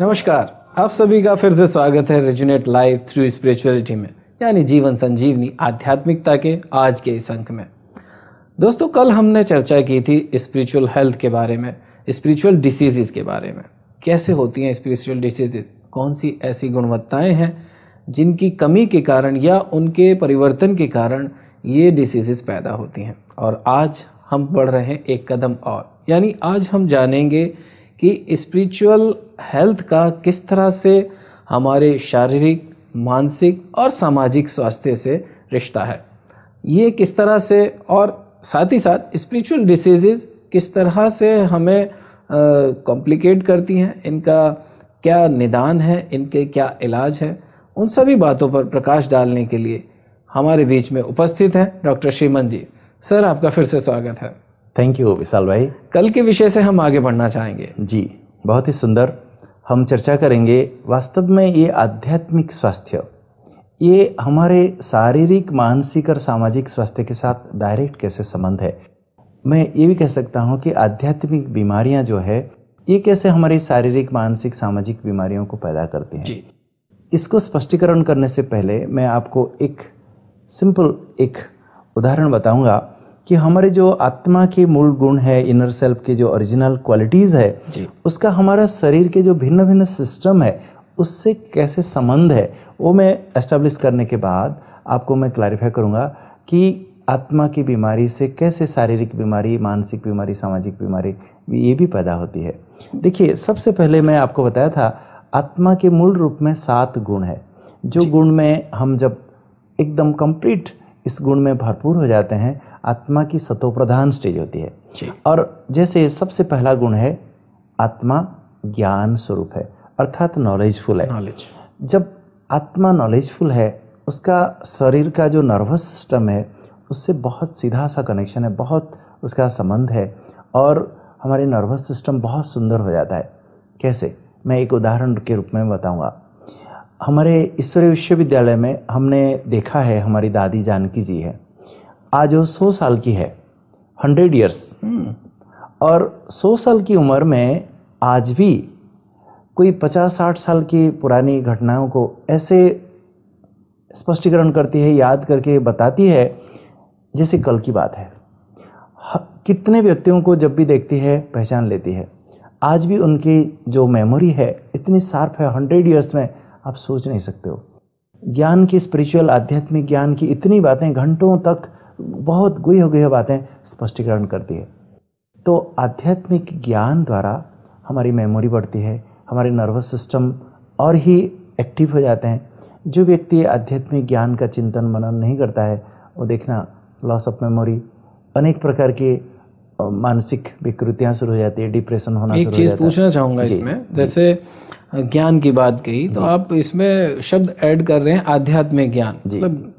नमस्कार आप सभी का फिर से स्वागत है रेजुनेट लाइव थ्रू स्पिरिचुअलिटी में यानी जीवन संजीवनी आध्यात्मिकता के आज के इस अंक में दोस्तों कल हमने चर्चा की थी स्पिरिचुअल हेल्थ के बारे में स्पिरिचुअल डिसीजेज़ के बारे में कैसे होती हैं स्पिरिचुअल डिसीजेज कौन सी ऐसी गुणवत्ताएं हैं जिनकी कमी के कारण या उनके परिवर्तन के कारण ये डिसीजेज पैदा होती हैं और आज हम बढ़ रहे हैं एक कदम और यानी आज हम जानेंगे कि स्पिरिचुअल हेल्थ का किस तरह से हमारे शारीरिक मानसिक और सामाजिक स्वास्थ्य से रिश्ता है ये किस तरह से और साथ ही साथ स्पिरिचुअल डिसीज़ किस तरह से हमें कॉम्प्लिकेट करती हैं इनका क्या निदान है इनके क्या इलाज है उन सभी बातों पर प्रकाश डालने के लिए हमारे बीच में उपस्थित हैं डॉक्टर श्रीमन जी सर आपका फिर से स्वागत है थैंक यू विशाल भाई कल के विषय से हम आगे बढ़ना चाहेंगे जी बहुत ही सुंदर हम चर्चा करेंगे वास्तव में ये आध्यात्मिक स्वास्थ्य ये हमारे शारीरिक मानसिक और सामाजिक स्वास्थ्य के साथ डायरेक्ट कैसे संबंध है मैं ये भी कह सकता हूँ कि आध्यात्मिक बीमारियाँ जो है ये कैसे हमारी शारीरिक मानसिक सामाजिक बीमारियों को पैदा करती हैं जी। इसको स्पष्टीकरण करने से पहले मैं आपको एक सिंपल एक उदाहरण बताऊंगा कि हमारे जो आत्मा के मूल गुण है इनर सेल्फ के जो ओरिजिनल क्वालिटीज़ है उसका हमारा शरीर के जो भिन्न भिन्न सिस्टम है उससे कैसे संबंध है वो मैं एस्टेब्लिश करने के बाद आपको मैं क्लैरिफाई करूँगा कि आत्मा की बीमारी से कैसे शारीरिक बीमारी मानसिक बीमारी सामाजिक बीमारी ये भी पैदा होती है देखिए सबसे पहले मैं आपको बताया था आत्मा के मूल रूप में सात गुण है जो गुण में हम जब एकदम कंप्लीट इस गुण में भरपूर हो जाते हैं आत्मा की सतोप्रधान स्टेज होती है और जैसे सबसे पहला गुण है आत्मा ज्ञान स्वरूप है अर्थात नॉलेजफुल है नॉलेज जब आत्मा नॉलेजफुल है उसका शरीर का जो नर्वस सिस्टम है उससे बहुत सीधा सा कनेक्शन है बहुत उसका संबंध है और हमारे नर्वस सिस्टम बहुत सुंदर हो जाता है कैसे मैं एक उदाहरण के रूप में बताऊंगा हमारे ईश्वरीय विश्वविद्यालय में हमने देखा है हमारी दादी जानकी जी है आज वो सौ साल की है हंड्रेड हम्म। ईयर्स और सौ साल की उम्र में आज भी कोई पचास साठ साल की पुरानी घटनाओं को ऐसे स्पष्टीकरण करती है याद करके बताती है जैसे कल की बात है कितने व्यक्तियों को जब भी देखती है पहचान लेती है आज भी उनकी जो मेमोरी है इतनी शार्प है हंड्रेड ईयर्स में आप सोच नहीं सकते हो ज्ञान की स्पिरिचुअल आध्यात्मिक ज्ञान की इतनी बातें घंटों तक बहुत गुई हो गई बातें स्पष्टीकरण करती है तो आध्यात्मिक ज्ञान द्वारा हमारी मेमोरी बढ़ती है हमारे नर्वस सिस्टम और ही एक्टिव हो जाते हैं जो व्यक्ति आध्यात्मिक ज्ञान का चिंतन मनन नहीं करता है वो देखना लॉस ऑफ मेमोरी अनेक प्रकार के मानसिक विकृतियां शुरू हो जाती है डिप्रेशन होना एक चीज़ पूछना चाहूँगा इसमें जैसे ज्ञान की बात कही तो आप इसमें शब्द ऐड कर रहे हैं आध्यात्मिक ज्ञान मतलब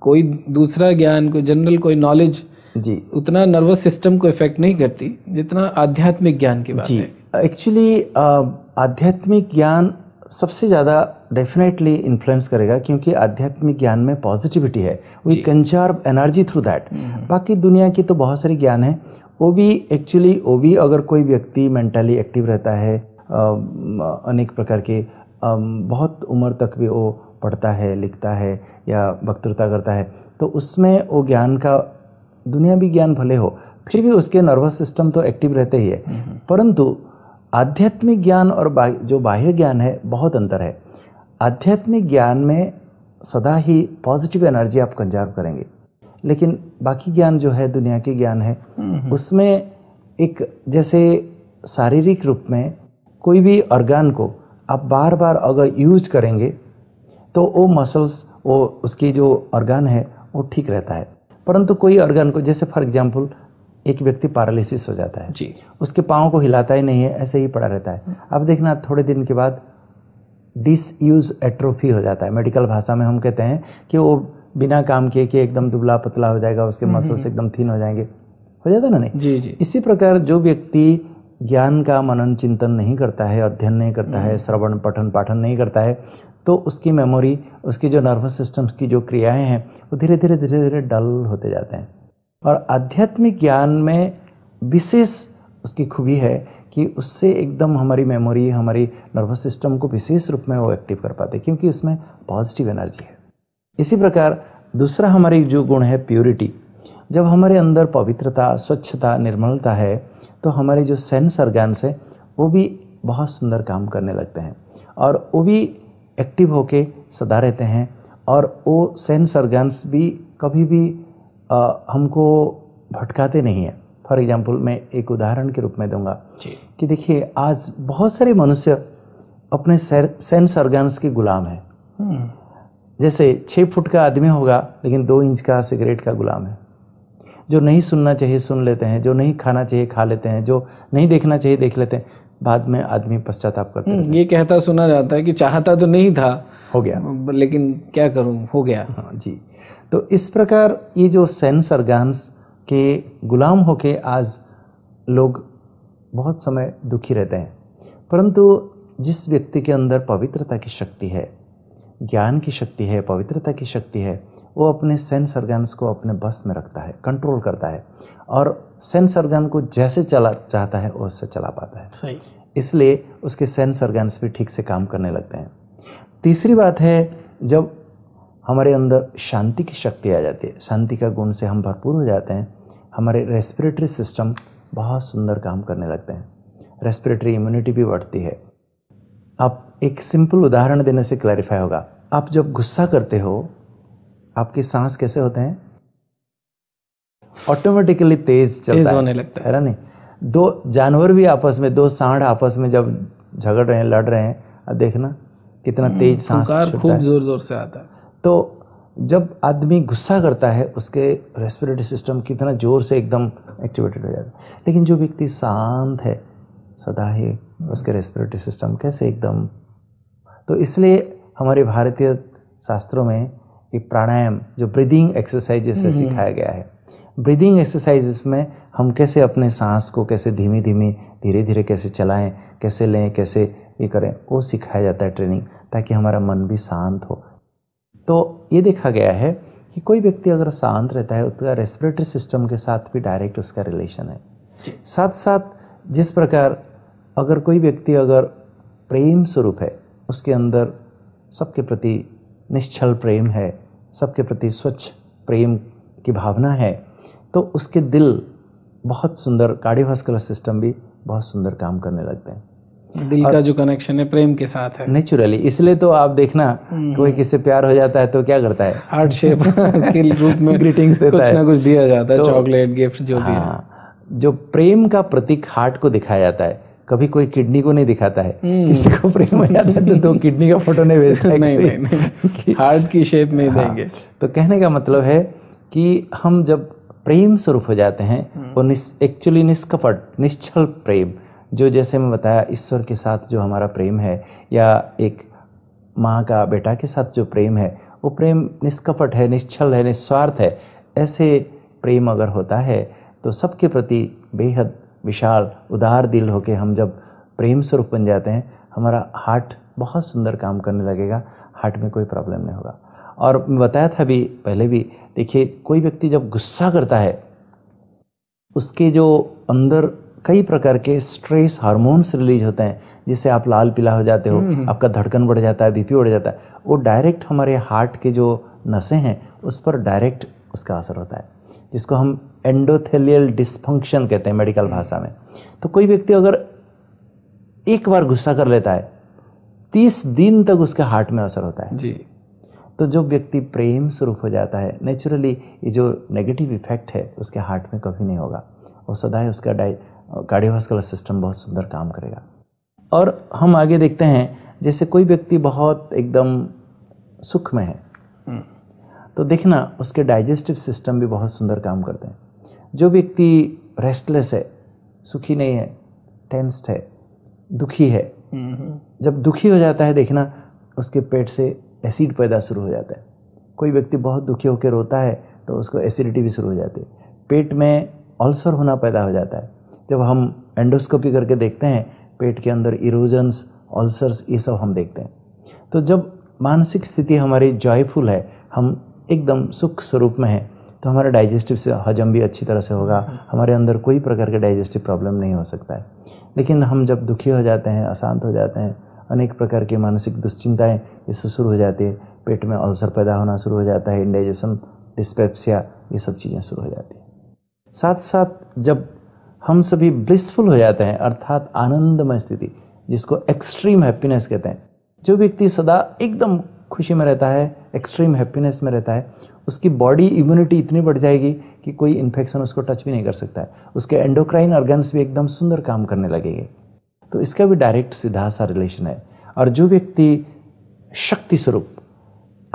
कोई दूसरा ज्ञान कोई जनरल कोई नॉलेज जी उतना नर्वस सिस्टम को इफेक्ट नहीं करती जितना आध्यात्मिक ज्ञान की बात जी एक्चुअली आध्यात्मिक ज्ञान सबसे ज़्यादा डेफिनेटली इन्फ्लुएंस करेगा क्योंकि आध्यात्मिक ज्ञान में पॉजिटिविटी है we conserve energy through that बाकी दुनिया की तो बहुत सारी ज्ञान है वो भी एक्चुअली वो भी अगर कोई व्यक्ति मेंटली एक्टिव रहता है अनेक प्रकार के बहुत उम्र तक भी वो पढ़ता है लिखता है या वक्तृता करता है तो उसमें वो ज्ञान का दुनिया भी ज्ञान भले हो फिर भी उसके नर्वस सिस्टम तो एक्टिव रहते ही है हम्म। परंतु आध्यात्मिक ज्ञान और बा, जो बाह्य ज्ञान है बहुत अंतर है आध्यात्मिक ज्ञान में सदा ही पॉजिटिव एनर्जी आप कंजर्व करेंगे लेकिन बाकी ज्ञान जो है दुनिया के ज्ञान है हम्म। उसमें एक जैसे शारीरिक रूप में कोई भी ऑर्गान को आप बार बार अगर यूज करेंगे तो वो मसल्स वो उसकी जो ऑर्गन है वो ठीक रहता है परंतु कोई ऑर्गन को जैसे फॉर एग्जाम्पल एक व्यक्ति पैरालिसिस हो जाता है जी उसके पाँव को हिलाता ही नहीं है ऐसे ही पड़ा रहता है अब देखना थोड़े दिन के बाद डिसयूज एट्रोफी हो जाता है मेडिकल भाषा में हम कहते हैं कि वो बिना काम किए कि एकदम दुबला पतला हो जाएगा उसके मसल्स हम्म, हम्म। एकदम थीन हो जाएंगे हो जाता ना नहीं जी जी इसी प्रकार जो व्यक्ति ज्ञान का मनन चिंतन नहीं करता है अध्ययन नहीं करता है हम्म। श्रवण पठन पाठन नहीं करता है तो उसकी मेमोरी उसकी जो नर्वस सिस्टम्स की जो क्रियाएं हैं वो धीरे धीरे धीरे धीरे डल होते जाते हैं और आध्यात्मिक ज्ञान में विशेष उसकी खूबी है कि उससे एकदम हमारी मेमोरी हमारी नर्वस सिस्टम को विशेष रूप में वो एक्टिव कर पाते क्योंकि इसमें पॉजिटिव एनर्जी है इसी प्रकार दूसरा हमारी जो गुण है प्योरिटी जब हमारे अंदर पवित्रता स्वच्छता निर्मलता है तो हमारे जो सेंस ऑर्गन्स से, है वो भी बहुत सुंदर काम करने लगते हैं और वो भी एक्टिव होके सदा रहते हैं और वो सेंस ऑर्गन्स भी कभी भी आ, हमको भटकाते नहीं हैं फॉर एग्जाम्पल मैं एक उदाहरण के रूप में दूंगा कि देखिए आज बहुत सारे मनुष्य अपने सेंस ऑर्गन्स के गुलाम हैं हम्म। जैसे छः फुट का आदमी होगा लेकिन दो इंच का सिगरेट का गुलाम है जो नहीं सुनना चाहिए सुन लेते हैं जो नहीं खाना चाहिए खा लेते हैं जो नहीं देखना चाहिए देख लेते हैं बाद में आदमी पश्चाताप करता हम्म, है ये कहता सुना जाता है कि चाहता तो नहीं था हो गया लेकिन क्या करूँ हो गया हाँ जी तो इस प्रकार ये जो सेंस ऑर्गान्स के गुलाम होके आज लोग बहुत समय दुखी रहते हैं परंतु जिस व्यक्ति के अंदर पवित्रता की शक्ति है ज्ञान की शक्ति है पवित्रता की शक्ति है वो अपने सेंस ऑर्गन्स को अपने बस में रखता है कंट्रोल करता है और सेंस ऑर्गन को जैसे चला चाहता है वैसे चला पाता है सही इसलिए उसके सेंस ऑर्गन्स भी ठीक से काम करने लगते हैं तीसरी बात है जब हमारे अंदर शांति की शक्ति आ जाती है शांति का गुण से हम भरपूर हो जाते हैं हमारे रेस्पिरेटरी सिस्टम बहुत सुंदर काम करने लगते हैं रेस्पिरेटरी इम्यूनिटी भी बढ़ती है आप एक सिंपल उदाहरण देने से क्लैरिफाई होगा आप जब गुस्सा करते हो आपके सांस कैसे होते हैं ऑटोमेटिकली तेज चलता तेज है, होने लगता है ना नहीं दो जानवर भी आपस में दो सांड आपस में जब झगड़ रहे हैं लड़ रहे हैं देखना कितना हम्म, तेज सांस खूब जोर जोर से आता है तो जब आदमी गुस्सा करता है उसके रेस्पिरेटरी सिस्टम कितना ज़ोर से एकदम एक्टिवेटेड हो जाता है लेकिन जो व्यक्ति शांत है सदा ही हम्म। उसके रेस्पिरेटरी सिस्टम कैसे एकदम तो इसलिए हमारे भारतीय शास्त्रों में ये प्राणायाम जो ब्रीदिंग एक्सरसाइजेस से हम्म, हम्म। सिखाया गया है ब्रीदिंग एक्सरसाइज में हम कैसे अपने सांस को कैसे धीमी धीमी धीरे धीरे कैसे चलाएं कैसे लें कैसे ये करें वो सिखाया जाता है ट्रेनिंग ताकि हमारा मन भी शांत हो तो ये देखा गया है कि कोई व्यक्ति अगर शांत रहता है उसका रेस्पिरेटरी सिस्टम के साथ भी डायरेक्ट उसका रिलेशन है साथ साथ जिस प्रकार अगर कोई व्यक्ति अगर प्रेम स्वरूप है उसके अंदर सबके प्रति निश्चल प्रेम है सबके प्रति स्वच्छ प्रेम की भावना है तो उसके दिल बहुत सुंदर कार्डियोवास्कुलर सिस्टम भी बहुत सुंदर काम करने लगते हैं दिल का जो कनेक्शन है प्रेम के साथ है नेचुरली इसलिए तो आप देखना हम्म। कोई किससे प्यार हो जाता है तो क्या करता है हार्ट शेप के रूप में ग्रीटिंग्स देता कुछ है। ना कुछ दिया जाता है तो, चॉकलेट गिफ्ट जो हाँ, भी है हाँ, जो प्रेम का प्रतीक हार्ट को दिखाया जाता है कभी कोई किडनी को नहीं दिखाता है हम्म। किसी को प्रेम हो है तो दो किडनी का फोटो नहीं भेजता नहीं, नहीं, नहीं, नहीं। हार्ट की शेप में हाँ, देंगे तो कहने का मतलब है कि हम जब प्रेम स्वरूप हो जाते हैं हम्म। और निस एक्चुअली निष्कपट निश्चल प्रेम जो जैसे मैं बताया ईश्वर के साथ जो हमारा प्रेम है या एक माँ का बेटा के साथ जो प्रेम है वो प्रेम निष्कपट है निश्चल है निस्वार्थ है ऐसे प्रेम अगर होता है तो सबके प्रति बेहद विशाल उदार दिल होके हम जब प्रेम स्वरूप बन जाते हैं हमारा हार्ट बहुत सुंदर काम करने लगेगा हार्ट में कोई प्रॉब्लम नहीं होगा और बताया था अभी पहले भी देखिए कोई व्यक्ति जब गुस्सा करता है उसके जो अंदर कई प्रकार के स्ट्रेस हार्मोन्स रिलीज होते हैं जिससे आप लाल पीला हो जाते हो हम्म। आपका धड़कन बढ़ जाता है बीपी बढ़ जाता है वो डायरेक्ट हमारे हार्ट के जो नसें हैं उस पर डायरेक्ट उसका असर होता है जिसको हम एंडोथेलियल डिस्फंक्शन कहते हैं मेडिकल भाषा में तो कोई व्यक्ति अगर एक बार गुस्सा कर लेता है तीस दिन तक उसके हार्ट में असर होता है जी तो जो व्यक्ति प्रेम स्वरूप हो जाता है नेचुरली ये जो नेगेटिव इफेक्ट है उसके हार्ट में कभी नहीं होगा और सदा ही उसका डाई कार्डियोवास्कुलर सिस्टम बहुत सुंदर काम करेगा और हम आगे देखते हैं जैसे कोई व्यक्ति बहुत एकदम सुख में है हम्म। तो देखना उसके डाइजेस्टिव सिस्टम भी बहुत सुंदर काम करते हैं जो व्यक्ति रेस्टलेस है सुखी नहीं है टेंस्ड है दुखी है जब दुखी हो जाता है देखना उसके पेट से एसिड पैदा शुरू हो जाता है कोई व्यक्ति बहुत दुखी होकर रोता है तो उसको एसिडिटी भी शुरू हो जाती है पेट में अल्सर होना पैदा हो जाता है जब हम एंडोस्कोपी करके देखते हैं पेट के अंदर इरोजन्स अल्सर्स ये सब हम देखते हैं तो जब मानसिक स्थिति हमारी जॉयफुल है हम एकदम सुख स्वरूप में है तो हमारा डाइजेस्टिव से हजम भी अच्छी तरह से होगा हम्म। हमारे अंदर कोई प्रकार का डाइजेस्टिव प्रॉब्लम नहीं हो सकता है लेकिन हम जब दुखी हो जाते हैं अशांत हो जाते हैं अनेक प्रकार की मानसिक दुश्चिंताएँ इससे शुरू हो जाती है पेट में अल्सर पैदा होना शुरू हो जाता है इंडाइजेशन डिस्पेप्सिया ये सब चीज़ें शुरू हो जाती हैं साथ साथ जब हम सभी ब्लिसफुल हो जाते हैं अर्थात आनंदमय स्थिति जिसको एक्सट्रीम हैप्पीनेस कहते हैं जो व्यक्ति सदा एकदम खुशी में रहता है एक्सट्रीम हैप्पीनेस में रहता है उसकी बॉडी इम्यूनिटी इतनी बढ़ जाएगी कि कोई इन्फेक्शन उसको टच भी नहीं कर सकता है उसके एंडोक्राइन ऑर्गन्स भी एकदम सुंदर काम करने लगेंगे तो इसका भी डायरेक्ट सीधा सा रिलेशन है और जो व्यक्ति शक्ति स्वरूप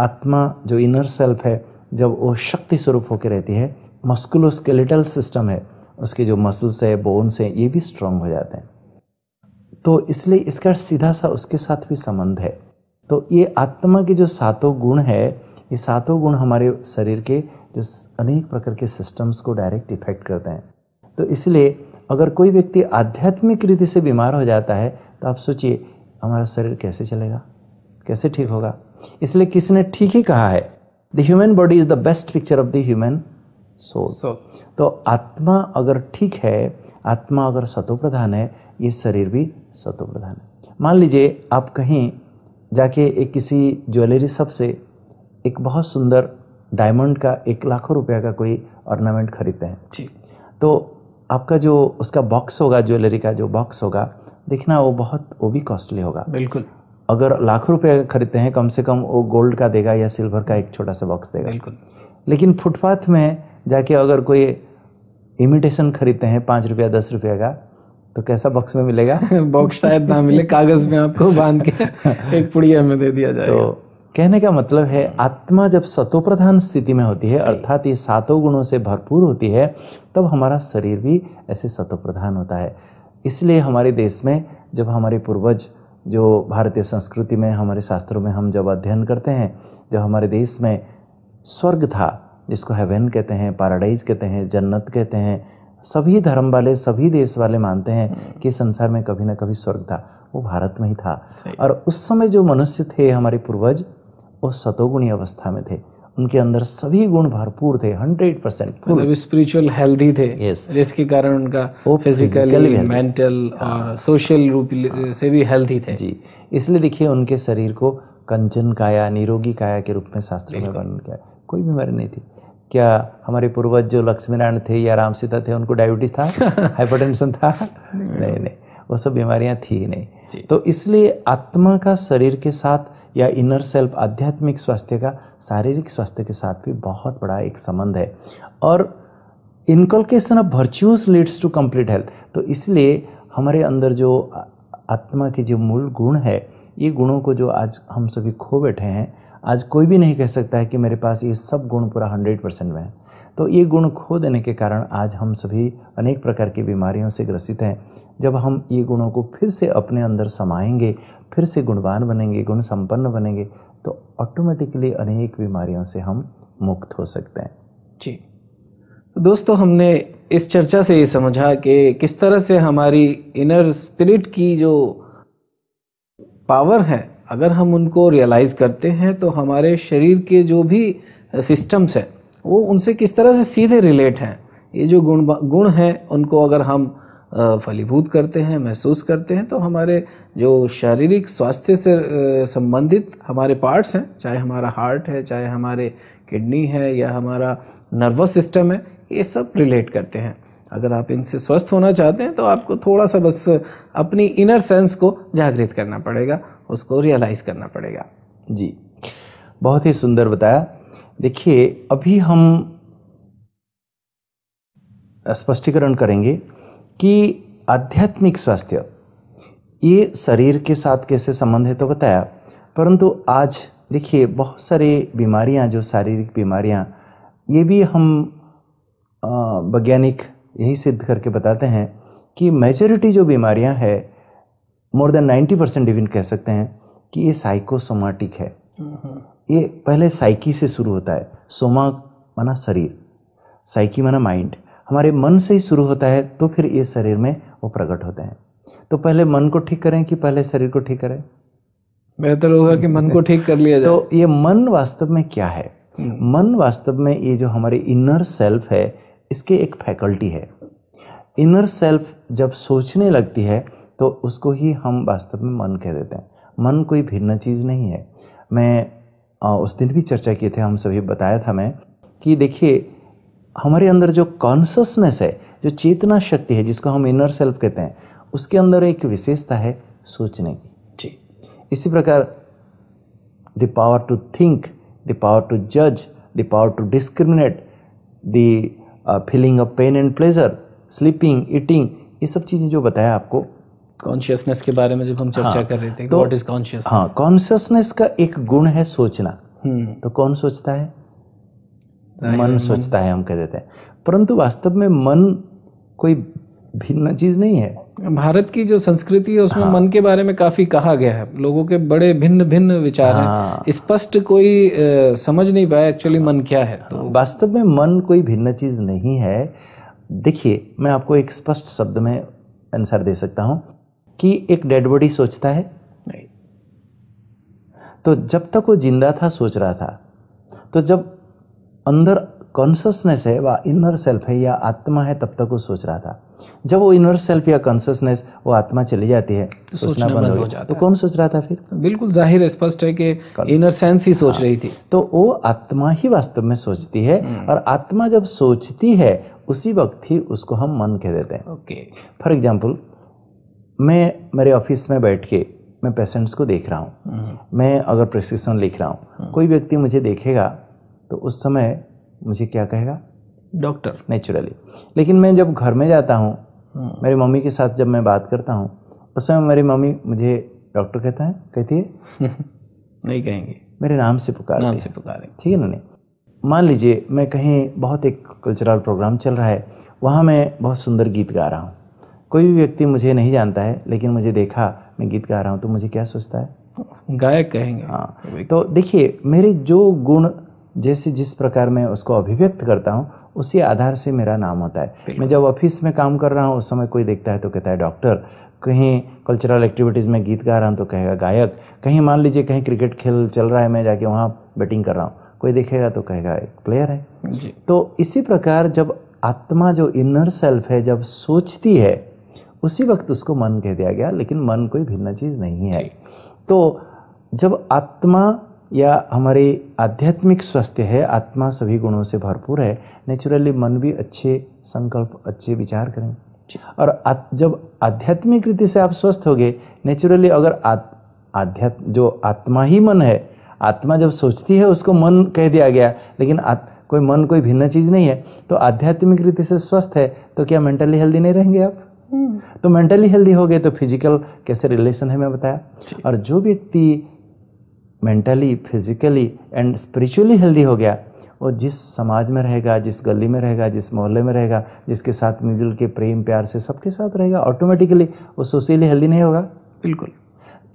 आत्मा जो इनर सेल्फ है जब वो शक्ति स्वरूप होकर रहती है मस्कुलोस्केलेटल सिस्टम है उसके जो मसल्स है बोन्स हैं ये भी स्ट्रांग हो जाते हैं तो इसलिए इसका सीधा सा उसके साथ भी संबंध है तो ये आत्मा के जो सातों गुण है ये सातों गुण हमारे शरीर के जो अनेक प्रकार के सिस्टम्स को डायरेक्ट इफेक्ट करते हैं तो इसलिए अगर कोई व्यक्ति आध्यात्मिक रीति से बीमार हो जाता है तो आप सोचिए हमारा शरीर कैसे चलेगा कैसे ठीक होगा इसलिए किसी ने ठीक ही कहा है the human body is the best picture of the human soul तो आत्मा अगर ठीक है आत्मा अगर सतो प्रधान है ये शरीर भी सतो प्रधान है मान लीजिए आप कहीं जाके एक किसी ज्वेलरी शॉप से एक बहुत सुंदर डायमंड का एक लाखों रुपया का कोई ऑर्नामेंट खरीदते हैं जी तो आपका जो उसका बॉक्स होगा ज्वेलरी का जो बॉक्स होगा देखना वो बहुत वो भी कॉस्टली होगा बिल्कुल अगर लाखों रुपए खरीदते हैं कम से कम वो गोल्ड का देगा या सिल्वर का एक छोटा सा बॉक्स देगा बिल्कुल लेकिन फुटपाथ में जाके अगर कोई इमिटेशन खरीदते हैं पाँच रुपया दस रुपये का तो कैसा बॉक्स में मिलेगा बॉक्स शायद ना मिले कागज में आपको बांध के एक पुड़िया में दे दिया जाए तो कहने का मतलब है आत्मा जब सतोप्रधान स्थिति में होती है अर्थात ये सातों गुणों से भरपूर होती है तब हमारा शरीर भी ऐसे सतोप्रधान होता है इसलिए हमारे देश में जब हमारे पूर्वज जो भारतीय संस्कृति में हमारे शास्त्रों में हम जब अध्ययन करते हैं जब हमारे देश में स्वर्ग था जिसको हेवन कहते हैं पैराडाइज कहते हैं जन्नत कहते हैं सभी धर्म वाले सभी देश वाले मानते हैं कि संसार में कभी ना कभी स्वर्ग था वो भारत में ही था और उस समय जो मनुष्य थे हमारे पूर्वज वो सतोगुणी अवस्था में थे उनके अंदर सभी गुण भरपूर थे हंड्रेड परसेंट स्पिरिचुअल हेल्थी थे yes. जिसके कारण उनका वो फिजिकली मेंटल हाँ। और सोशल रूप हाँ। से भी हेल्थी थे जी इसलिए देखिए उनके शरीर को कंचन काया निरोगी काया के रूप में शास्त्र में वर्णन किया कोई बीमारी नहीं थी क्या हमारे पूर्वज जो लक्ष्मीनारायण थे या राम सीता थे उनको डायबिटीज था हाइपरटेंशन था नहीं नहीं वो सब बीमारियां थी ही नहीं तो इसलिए आत्मा का शरीर के साथ या इनर सेल्फ आध्यात्मिक स्वास्थ्य का शारीरिक स्वास्थ्य के साथ भी बहुत बड़ा एक संबंध है और inculcation of virtues leads to complete health तो इसलिए हमारे अंदर जो आत्मा के जो मूल गुण है ये गुणों को जो आज हम सभी खो बैठे हैं आज कोई भी नहीं कह सकता है कि मेरे पास ये सब गुण पूरा हंड्रेड परसेंट में है तो ये गुण खो देने के कारण आज हम सभी अनेक प्रकार की बीमारियों से ग्रसित हैं जब हम ये गुणों को फिर से अपने अंदर समाएंगे फिर से गुणवान बनेंगे गुण संपन्न बनेंगे तो ऑटोमेटिकली अनेक बीमारियों से हम मुक्त हो सकते हैं जी तो दोस्तों हमने इस चर्चा से ये समझा कि किस तरह से हमारी इनर स्पिरिट की जो पावर है अगर हम उनको रियलाइज़ करते हैं तो हमारे शरीर के जो भी सिस्टम्स हैं वो उनसे किस तरह से सीधे रिलेट हैं ये जो गुण गुण हैं उनको अगर हम फलीभूत करते हैं महसूस करते हैं तो हमारे जो शारीरिक स्वास्थ्य से संबंधित हमारे पार्ट्स हैं चाहे हमारा हार्ट है चाहे हमारे किडनी है या हमारा नर्वस सिस्टम है ये सब रिलेट करते हैं अगर आप इनसे स्वस्थ होना चाहते हैं तो आपको थोड़ा सा बस अपनी इनर सेंस को जागृत करना पड़ेगा उसको रियलाइज़ करना पड़ेगा जी बहुत ही सुंदर बताया देखिए अभी हम स्पष्टीकरण करेंगे कि आध्यात्मिक स्वास्थ्य ये शरीर के साथ कैसे संबंध है तो बताया परंतु आज देखिए बहुत सारे बीमारियां जो शारीरिक बीमारियां ये भी हम वैज्ञानिक यही सिद्ध करके बताते हैं कि मेजोरिटी जो बीमारियां हैं मोर देन 90 परसेंट इवन कह सकते हैं कि ये साइकोसोमाटिक है ये पहले साइकी से शुरू होता है सोमा माना शरीर साइकी माना माइंड हमारे मन से ही शुरू होता है तो फिर ये शरीर में वो प्रकट होते हैं तो पहले मन को ठीक करें कि पहले शरीर को ठीक करें बेहतर होगा कि मन को ठीक कर लिया तो जाए तो ये मन वास्तव में क्या है हम्म। मन वास्तव में ये जो हमारी इनर सेल्फ है इसके एक फैकल्टी है इनर सेल्फ जब सोचने लगती है तो उसको ही हम वास्तव में मन कह देते हैं मन कोई भिन्न चीज़ नहीं है मैं उस दिन भी चर्चा किए थे हम सभी बताया था मैं कि देखिए हमारे अंदर जो कॉन्सियसनेस है जो चेतना शक्ति है जिसको हम इनर सेल्फ कहते हैं उसके अंदर एक विशेषता है सोचने की जी इसी प्रकार the power to think the power to जज the power to discriminate the feeling of pain and pleasure sleeping eating ये सब चीज़ें जो बताया आपको कॉन्शियसनेस के बारे में जब हम चर्चा हाँ, कर रहे थे तो व्हाट इज कॉन्शियसनेस हाँ कॉन्शियसनेस का एक गुण है सोचना हम्म। तो कौन सोचता है मन सोचता है हम कह देते हैं परंतु वास्तव में मन कोई भिन्न चीज़ नहीं है भारत की जो संस्कृति है उसमें हाँ। मन के बारे में काफी कहा गया है लोगों के बड़े भिन्न भिन्न विचार हाँ। हैं स्पष्ट कोई आ, समझ नहीं पाया एक्चुअली मन क्या है तो हाँ। वास्तव में मन कोई भिन्न चीज नहीं है देखिए मैं आपको एक स्पष्ट शब्द में आंसर दे सकता हूँ कि एक डेड बॉडी सोचता है नहीं तो जब तक वो जिंदा था सोच रहा था तो जब अंदर कॉन्सियसनेस है व इनर सेल्फ है या आत्मा है तब तक वो सोच रहा था जब वो इनर सेल्फ या कॉन्सियसनेस वो आत्मा चली जाती है तो सोचना बंद हो, हो जाता तो कौन सोच रहा था फिर बिल्कुल जाहिर है स्पष्ट है कि इनर सेंस ही सोच हाँ। रही थी तो वो आत्मा ही वास्तव में सोचती है हम्म। और आत्मा जब सोचती है उसी वक्त ही उसको हम मन कह देते हैं ओके फॉर एग्जाम्पल मैं मेरे ऑफिस में बैठ के मैं पेशेंट्स को देख रहा हूँ हम्म। मैं अगर प्रिस्क्रिप्शन लिख रहा हूँ हम्म। कोई व्यक्ति मुझे देखेगा तो उस समय मुझे क्या कहेगा डॉक्टर नेचुरली लेकिन मैं जब घर में जाता हूँ मेरी मम्मी के साथ जब मैं बात करता हूँ उस समय मेरी मम्मी मुझे डॉक्टर कहता है कहती है नहीं कहेंगे मेरे नाम से पुकार नाम से पुकारें ठीक है ना नहीं मान लीजिए मैं कहीं बहुत एक कल्चरल प्रोग्राम चल रहा है वहाँ मैं बहुत सुंदर गीत गा रहा हूँ कोई भी व्यक्ति मुझे नहीं जानता है लेकिन मुझे देखा मैं गीत गा रहा हूँ तो मुझे क्या सोचता है गायक कहेंगे हाँ तो देखिए मेरे जो गुण जैसे जिस प्रकार मैं उसको अभिव्यक्त करता हूँ उसी आधार से मेरा नाम होता है मैं जब ऑफिस में काम कर रहा हूँ उस समय कोई देखता है तो कहता है डॉक्टर कहीं कल्चरल एक्टिविटीज़ में गीत गा रहा हूँ तो कहेगा गायक कहीं मान लीजिए कहीं क्रिकेट खेल चल रहा है मैं जाके वहाँ बैटिंग कर रहा हूँ कोई देखेगा तो कहेगा एक प्लेयर है जी। तो इसी प्रकार जब आत्मा जो इनर सेल्फ है जब सोचती है उसी वक्त उसको मन कह दिया गया लेकिन मन कोई भिन्न चीज़ नहीं है तो जब आत्मा या हमारी आध्यात्मिक स्वास्थ्य है आत्मा सभी गुणों से भरपूर है नेचुरली मन भी अच्छे संकल्प अच्छे विचार करें और आ, जब आध्यात्मिक रीति से आप स्वस्थ हो गए नेचुरली अगर आध्यात्म जो आत्मा ही मन है आत्मा जब सोचती है उसको मन कह दिया गया लेकिन आ, कोई मन कोई भिन्न चीज़ नहीं है तो आध्यात्मिक रीति से स्वस्थ है तो क्या मेंटली हेल्दी नहीं रहेंगे आप हम्म। तो मेंटली हेल्दी हो गए तो फिजिकल कैसे रिलेशन है मैं बताया और जो व्यक्ति mentally physically and spiritually healthy हो गया वो जिस समाज में रहेगा जिस गली में रहेगा जिस मोहल्ले में रहेगा जिसके साथ मिलजुल के प्रेम प्यार से सबके साथ रहेगा ऑटोमेटिकली वो सोशली हेल्दी नहीं होगा बिल्कुल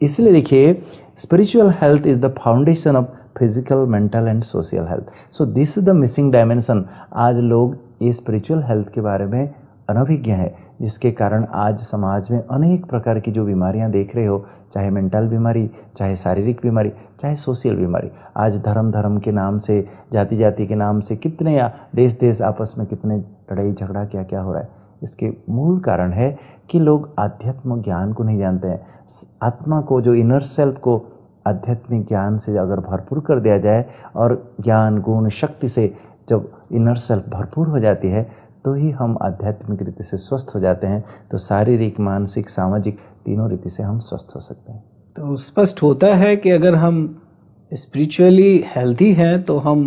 इसलिए देखिए spiritual health is the foundation of physical mental and social health so this is the missing dimension आज लोग ये स्पिरिचुअल हेल्थ के बारे में अनभिज्ञ है जिसके कारण आज समाज में अनेक प्रकार की जो बीमारियां देख रहे हो चाहे मेंटल बीमारी चाहे शारीरिक बीमारी चाहे सोशल बीमारी आज धर्म धर्म के नाम से जाति जाति के नाम से कितने या देश देश आपस में कितने लड़ाई झगड़ा क्या क्या हो रहा है इसके मूल कारण है कि लोग आध्यात्म ज्ञान को नहीं जानते हैं आत्मा को जो इनर सेल्फ को आध्यात्मिक ज्ञान से अगर भरपूर कर दिया जाए और ज्ञान गुण शक्ति से जब इनर सेल्फ भरपूर हो जाती है तो ही हम आध्यात्मिक रीति से स्वस्थ हो जाते हैं तो शारीरिक मानसिक सामाजिक तीनों रीति से हम स्वस्थ हो सकते हैं तो स्पष्ट होता है कि अगर हम स्पिरिचुअली हेल्दी हैं तो हम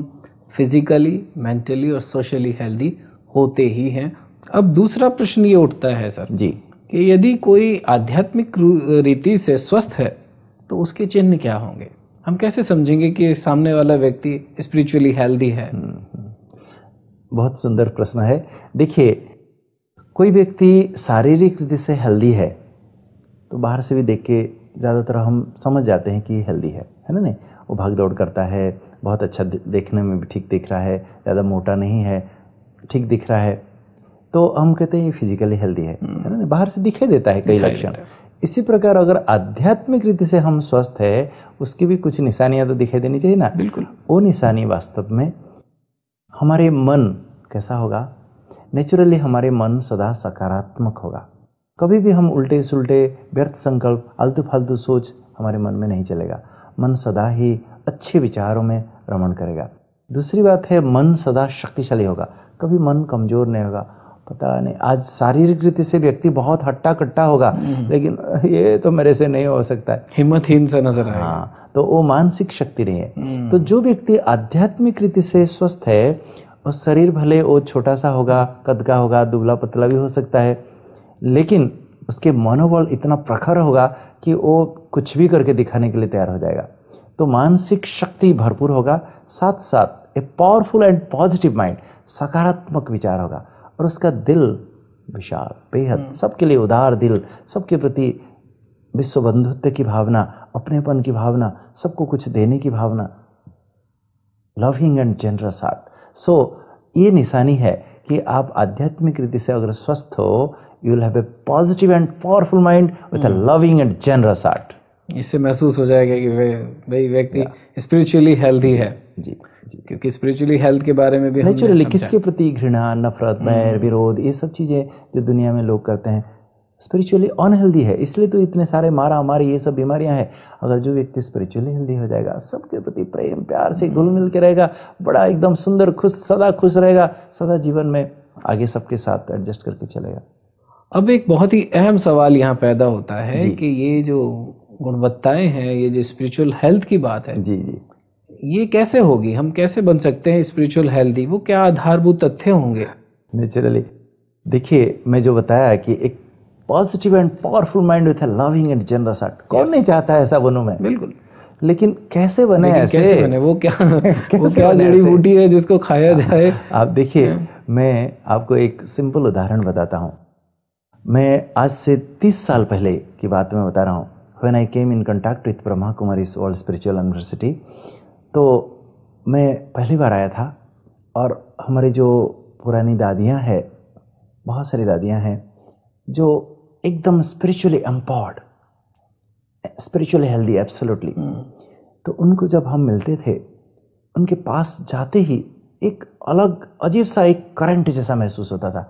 फिज़िकली मेंटली और सोशली हेल्दी होते ही हैं अब दूसरा प्रश्न ये उठता है सर जी कि यदि कोई आध्यात्मिक रीति से स्वस्थ है तो उसके चिन्ह क्या होंगे हम कैसे समझेंगे कि सामने वाला व्यक्ति स्पिरिचुअली हेल्दी है हम्म, हम्म। बहुत सुंदर प्रश्न है देखिए कोई व्यक्ति शारीरिक रीति से हेल्दी है तो बाहर से भी देख के ज़्यादातर हम समझ जाते हैं कि हेल्दी है है ना नहीं वो भाग दौड़ करता है बहुत अच्छा देखने में भी ठीक दिख रहा है ज़्यादा मोटा नहीं है ठीक दिख रहा है तो हम कहते हैं ये फिजिकली हेल्दी है है ना हम्म। बाहर से दिखाई देता है कई लक्षण इसी प्रकार अगर आध्यात्मिक रीति से हम स्वस्थ है उसकी भी कुछ निशानियाँ तो दिखाई देनी चाहिए ना बिल्कुल वो निशानी वास्तव में हमारे मन कैसा होगा नेचुरली हमारे मन सदा सकारात्मक होगा कभी भी हम उल्टे सुलटे व्यर्थ संकल्प आलतू फालतू सोच हमारे मन में नहीं चलेगा मन सदा ही अच्छे विचारों में रमण करेगा दूसरी बात है मन सदा शक्तिशाली होगा कभी मन कमज़ोर नहीं होगा पता नहीं आज शारीरिक रीति से व्यक्ति बहुत हट्टा कट्टा होगा हम्म। लेकिन ये तो मेरे से नहीं हो सकता है हिम्मतहीन से नजर आएगा हाँ तो वो मानसिक शक्ति नहीं है हम्म। तो जो व्यक्ति आध्यात्मिक रीति से स्वस्थ है और शरीर भले वो छोटा सा होगा कद का होगा दुबला पतला भी हो सकता है लेकिन उसके मनोबल इतना प्रखर होगा कि वो कुछ भी करके दिखाने के लिए तैयार हो जाएगा तो मानसिक शक्ति भरपूर होगा साथ साथ a powerful and positive mind सकारात्मक विचार होगा और उसका दिल विशाल बेहद हम्म। सबके लिए उदार दिल सबके प्रति विश्व बंधुत्व की भावना अपनेपन की भावना सबको कुछ देने की भावना loving and generous heart so ये निशानी है कि आप आध्यात्मिक रीति से अगर स्वस्थ हो you will have a positive and powerful mind with a loving and generous heart इससे महसूस हो जाएगा कि भाई व्यक्ति स्पिरिचुअली हेल्थी है जी जी क्योंकि स्पिरिचुअली हेल्थ के बारे में भी नेचुरली किसके प्रति घृणा नफरत hmm. पैर विरोध ये सब चीज़ें जो दुनिया में लोग करते हैं स्पिरिचुअली अनहेल्दी है इसलिए तो इतने सारे मारा मारी ये सब बीमारियां हैं अगर जो व्यक्ति स्पिरिचुअली हेल्दी हो जाएगा सबके प्रति प्रेम प्यार से घुल मिल के रहेगा बड़ा एकदम सुंदर खुश सदा खुश रहेगा सदा जीवन में आगे सबके साथ एडजस्ट करके चलेगा अब एक बहुत ही अहम सवाल यहाँ पैदा होता है कि ये जो गुणवत्ताएं हैं ये जो स्पिरिचुअल हेल्थ की बात है जी जी ये कैसे होगी हम कैसे बन सकते हैं स्पिरिचुअल हेल्थी वो क्या आधारभूत तथ्य होंगे नेचुरली देखिए मैं जो बताया कि एक positive and powerful mind with loving and generous heart कौन नहीं चाहता ऐसा बनू मैं बिल्कुल लेकिन कैसे बने लेकिन ऐसे कैसे बने वो क्या वो क्या जड़ी बूटी है जिसको खाया हाँ। जाए आप देखिए हाँ। मैं आपको एक सिंपल उदाहरण बताता हूँ मैं आज से तीस साल पहले की बात मैं बता रहा हूँ when I came in contact with Brahma Kumari world spiritual university तो मैं पहली बार आया था और हमारी जो पुरानी दादियाँ हैं बहुत सारी दादियाँ हैं जो एकदम spiritually empowered spiritually healthy absolutely तो उनको जब हम मिलते थे उनके पास जाते ही एक अलग अजीब सा एक करंट जैसा महसूस होता था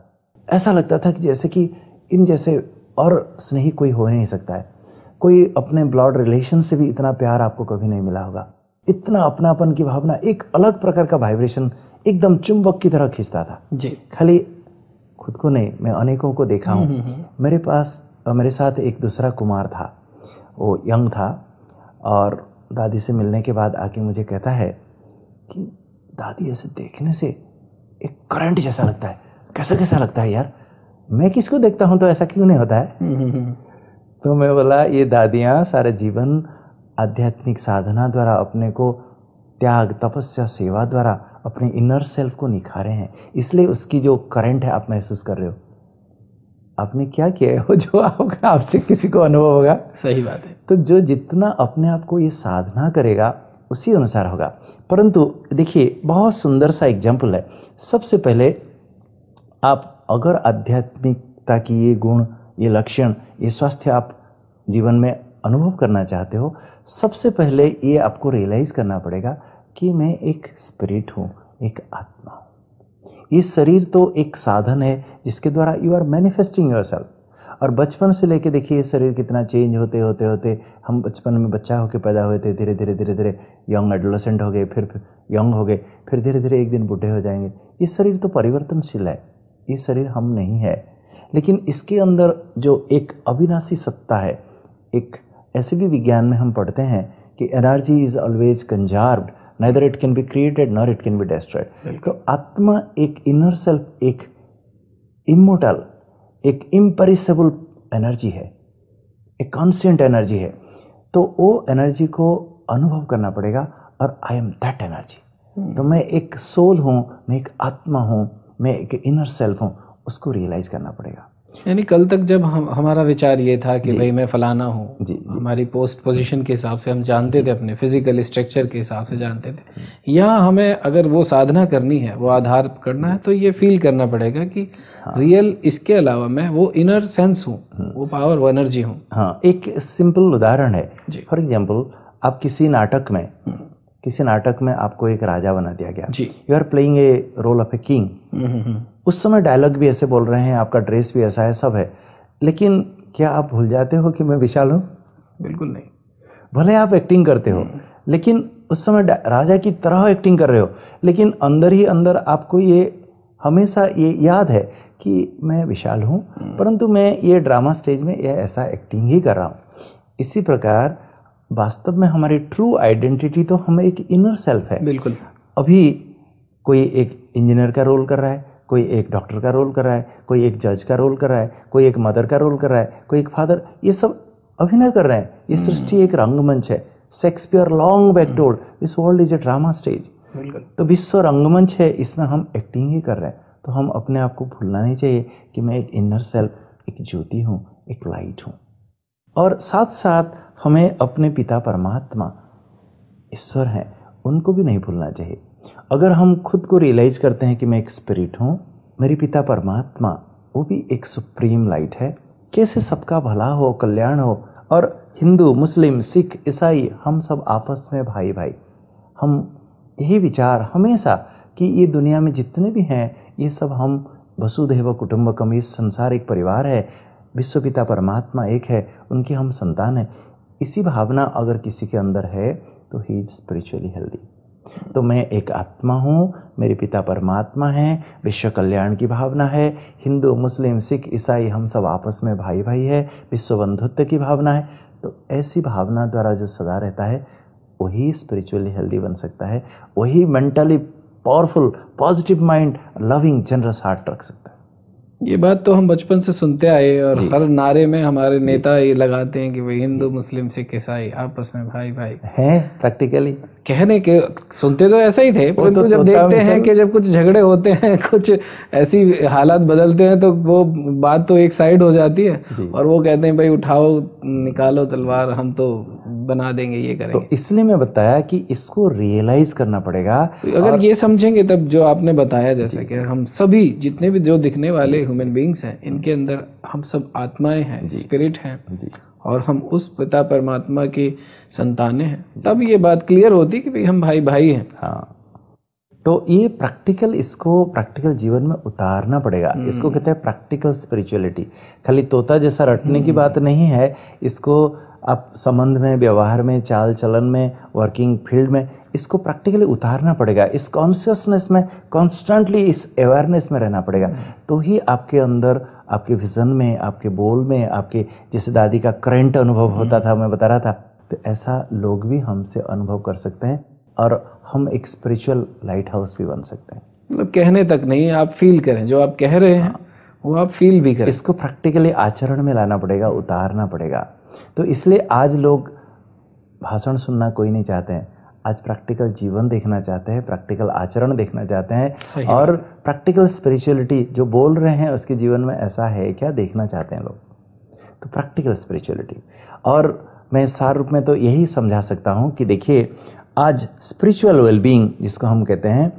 ऐसा लगता था कि जैसे कि इन जैसे और स्नेही कोई हो नहीं सकता है कोई अपने ब्लड रिलेशन से भी इतना प्यार आपको कभी नहीं मिला होगा इतना अपनापन की भावना एक अलग प्रकार का वाइब्रेशन एकदम चुंबक की तरह खींचता था जी खाली खुद को नहीं मैं अनेकों को देखा हूँ हम्म, हम्म, हम्म। मेरे पास मेरे साथ एक दूसरा कुमार था वो यंग था और दादी से मिलने के बाद आके मुझे कहता है कि दादी ऐसे देखने से एक करंट जैसा लगता है कैसा कैसा लगता है यार मैं किसको देखता हूँ तो ऐसा क्यों नहीं होता है तो मैं बोला ये दादियाँ सारे जीवन आध्यात्मिक साधना द्वारा अपने को त्याग तपस्या सेवा द्वारा अपने इनर सेल्फ को निखारे हैं इसलिए उसकी जो करंट है आप महसूस कर रहे हो आपने क्या किया हो जो आपका आपसे किसी को अनुभव होगा सही बात है तो जो जितना अपने आप को ये साधना करेगा उसी अनुसार होगा परंतु देखिए बहुत सुंदर सा एग्जाम्पल है सबसे पहले आप अगर आध्यात्मिकता की ये गुण ये लक्षण ये स्वास्थ्य आप जीवन में अनुभव करना चाहते हो सबसे पहले ये आपको रियलाइज़ करना पड़ेगा कि मैं एक स्पिरिट हूँ एक आत्मा हूँ ये शरीर तो एक साधन है जिसके द्वारा you are manifesting yourself और बचपन से लेके देखिए शरीर कितना चेंज होते होते होते हम बचपन में बच्चा होकर पैदा हुए थे धीरे धीरे धीरे धीरे यंग एडोलसेंट हो गए फिर यंग हो गए फिर धीरे धीरे एक दिन बूढ़े हो जाएंगे ये शरीर तो परिवर्तनशील है ये शरीर हम नहीं है लेकिन इसके अंदर जो एक अविनाशी सत्ता है एक ऐसे भी विज्ञान में हम पढ़ते हैं कि energy is always conserved neither it can be created nor it can be destroyed तो आत्मा एक इनर सेल्फ एक इमोटल एक इम्परिसेबल एनर्जी है एक कॉन्स्टेंट एनर्जी है तो वो एनर्जी को अनुभव करना पड़ेगा और आई एम दैट एनर्जी तो मैं एक सोल हूँ मैं एक आत्मा हूँ मैं एक इनर सेल्फ हूँ उसको रियलाइज़ करना पड़ेगा यानी कल तक जब हम हमारा विचार ये था कि भाई मैं फलाना हूँ हमारी पोस्ट पोजीशन के हिसाब से हम जानते थे अपने फिजिकल स्ट्रक्चर के हिसाब से जानते थे हम्म। यहाँ हमें अगर वो साधना करनी है वो आधार करना है तो ये फील करना पड़ेगा कि हाँ। रियल इसके अलावा मैं वो इनर सेंस हूँ हम्म। वो पावर वो एनर्जी हूँ हाँ एक सिंपल उदाहरण है फॉर एग्जाम्पल आप किसी नाटक में हम्म। किसी नाटक में आपको एक राजा बना दिया गया you are playing a role of a king उस समय डायलॉग भी ऐसे बोल रहे हैं आपका ड्रेस भी ऐसा है सब है लेकिन क्या आप भूल जाते हो कि मैं विशाल हूँ बिल्कुल नहीं भले आप एक्टिंग करते हो हम्म। लेकिन उस समय राजा की तरह एक्टिंग कर रहे हो लेकिन अंदर ही अंदर आपको ये हमेशा ये याद है कि मैं विशाल हूँ हम्म। परंतु मैं ये ड्रामा स्टेज में यह ऐसा एक्टिंग ही कर रहा हूँ इसी प्रकार वास्तव में हमारी ट्रू आइडेंटिटी तो हम एक इनर सेल्फ है बिल्कुल अभी कोई एक इंजीनियर का रोल कर रहा है कोई एक डॉक्टर का रोल कर रहा है कोई एक जज का रोल कर रहा है कोई एक मदर का रोल कर रहा है कोई एक फादर ये सब अभिनय कर रहे हैं ये हम्म। सृष्टि एक रंगमंच है Shakespeare long back this world is a drama stage तो विश्व रंगमंच है इसमें हम एक्टिंग ही कर रहे हैं तो हम अपने आप को भूलना नहीं चाहिए कि मैं एक इनर सेल्फ एक ज्योति हूँ एक लाइट हूँ और साथ साथ हमें अपने पिता परमात्मा ईश्वर हैं उनको भी नहीं भूलना चाहिए अगर हम खुद को रियलाइज़ करते हैं कि मैं एक स्पिरिट हूँ मेरे पिता परमात्मा वो भी एक सुप्रीम लाइट है कैसे सबका भला हो कल्याण हो और हिंदू मुस्लिम सिख ईसाई हम सब आपस में भाई भाई हम यही विचार हमेशा कि ये दुनिया में जितने भी हैं ये सब हम वसुधैव कुटुम्बकम ये संसार एक परिवार है विश्व पिता परमात्मा एक है उनकी हम संतान हैं इसी भावना अगर किसी के अंदर है तो ही इज स्पिरिचुअली हेल्दी तो मैं एक आत्मा हूँ मेरे पिता परमात्मा हैं विश्व कल्याण की भावना है हिंदू मुस्लिम सिख ईसाई हम सब आपस में भाई भाई है विश्व बंधुत्व की भावना है तो ऐसी भावना द्वारा जो सदा रहता है वही स्पिरिचुअली हेल्दी बन सकता है वही mentally powerful positive mind loving generous heart रख सकता है ये बात तो हम बचपन से सुनते आए और हर नारे में हमारे नेता ये लगाते हैं कि भाई हिंदू मुस्लिम सिख ईसाई आपस में भाई भाई हैं प्रैक्टिकली कहने के सुनते तो ऐसा ही थे परंतु तो जब देखते हैं कि जब कुछ झगड़े होते हैं कुछ ऐसी हालात बदलते हैं तो वो बात तो एक साइड हो जाती है और वो कहते हैं भाई उठाओ निकालो तलवार हम तो बना देंगे ये तो करेंगे तो इसलिए मैं बताया कि इसको रियलाइज करना पड़ेगा अगर और... ये समझेंगे तब जो आपने बताया जैसे कि हम सभी जितने भी जो दिखने वाले ह्यूमन बींग्स हैं इनके हाँ। अंदर हम सब आत्माएं हैं स्पिरिट हैं और हम उस पिता परमात्मा की संतानें हैं तब ये बात क्लियर होती कि भाई हम भाई भाई हैं हाँ तो ये प्रैक्टिकल इसको प्रैक्टिकल जीवन में उतारना पड़ेगा हम्म। इसको कहते हैं प्रैक्टिकल स्पिरिचुअलिटी खाली तोता जैसा रटने की हम्म। बात नहीं है इसको आप संबंध में व्यवहार में चाल चलन में वर्किंग फील्ड में इसको प्रैक्टिकली उतारना पड़ेगा इस कॉन्शियसनेस में कॉन्स्टेंटली इस अवेयरनेस में रहना पड़ेगा तो ही आपके अंदर आपके विजन में आपके बोल में आपके जैसे दादी का करेंट अनुभव होता था मैं बता रहा था तो ऐसा लोग भी हमसे अनुभव कर सकते हैं और हम एक स्पिरिचुअल लाइट हाउस भी बन सकते हैं मतलब कहने तक नहीं आप फील करें जो आप कह रहे हैं हाँ। वो आप फील भी करें इसको प्रैक्टिकली आचरण में लाना पड़ेगा उतारना पड़ेगा तो इसलिए आज लोग भाषण सुनना कोई नहीं चाहते हैं आज प्रैक्टिकल जीवन देखना चाहते हैं प्रैक्टिकल आचरण देखना चाहते हैं और प्रैक्टिकल स्पिरिचुअलिटी जो बोल रहे हैं उसके जीवन में ऐसा है क्या देखना चाहते हैं लोग तो प्रैक्टिकल स्पिरिचुअलिटी और मैं सार रूप में तो यही समझा सकता हूँ कि देखिए आज स्पिरिचुअल वेलबींग जिसको हम कहते हैं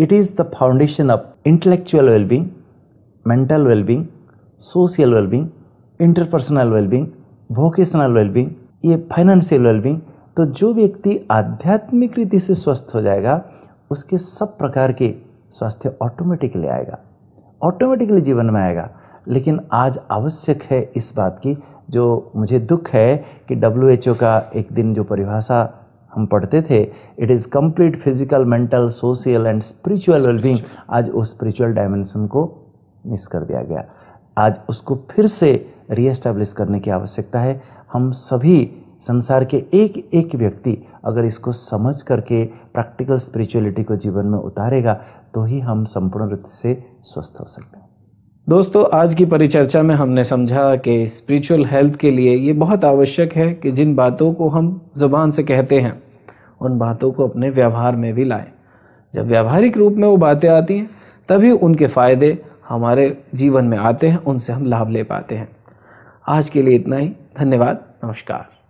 it is the foundation of intellectual wellbeing mental wellbeing social wellbeing interpersonal wellbeing vocational wellbeing ये फाइनेंशियल वेलबिंग तो जो व्यक्ति आध्यात्मिक रीति से स्वस्थ हो जाएगा उसके सब प्रकार के स्वास्थ्य ऑटोमेटिकली आएगा ऑटोमेटिकली जीवन में आएगा लेकिन आज आवश्यक है इस बात की जो मुझे दुख है कि डब्ल्यू का एक दिन जो परिभाषा हम पढ़ते थे it is complete physical mental social and spiritual wellbeing आज उस स्पिरिचुअल डायमेंशन को मिस कर दिया गया आज उसको फिर से रीएस्टैब्लिश करने की आवश्यकता है हम सभी संसार के एक एक व्यक्ति अगर इसको समझ करके प्रैक्टिकल स्पिरिचुअलिटी को जीवन में उतारेगा तो ही हम संपूर्ण रूप से स्वस्थ हो सकते हैं दोस्तों आज की परिचर्चा में हमने समझा कि स्पिरिचुअल हेल्थ के लिए ये बहुत आवश्यक है कि जिन बातों को हम जुबान से कहते हैं उन बातों को अपने व्यवहार में भी लाएं जब व्यावहारिक रूप में वो बातें आती हैं तभी उनके फ़ायदे हमारे जीवन में आते हैं उनसे हम लाभ ले पाते हैं आज के लिए इतना ही धन्यवाद नमस्कार